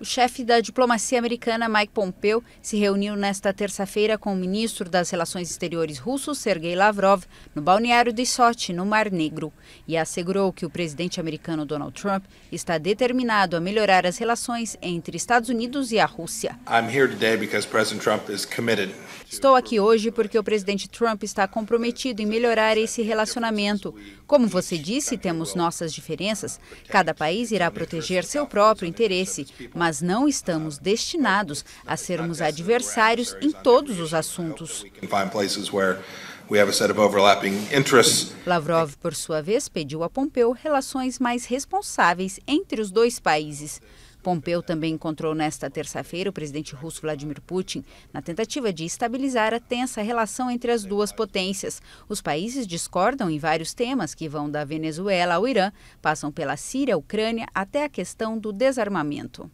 O chefe da diplomacia americana, Mike Pompeo, se reuniu nesta terça-feira com o ministro das Relações Exteriores russo, Sergei Lavrov, no balneário de Sochi, no Mar Negro, e assegurou que o presidente americano Donald Trump está determinado a melhorar as relações entre Estados Unidos e a Rússia. Estou aqui hoje porque o presidente Trump está comprometido em melhorar esse relacionamento. Como você disse, temos nossas diferenças. Cada país irá proteger seu próprio interesse, mas mas não estamos destinados a sermos adversários em todos os assuntos. Lavrov, por sua vez, pediu a Pompeu relações mais responsáveis entre os dois países. Pompeu também encontrou nesta terça-feira o presidente russo Vladimir Putin na tentativa de estabilizar a tensa relação entre as duas potências. Os países discordam em vários temas que vão da Venezuela ao Irã, passam pela Síria, Ucrânia até a questão do desarmamento.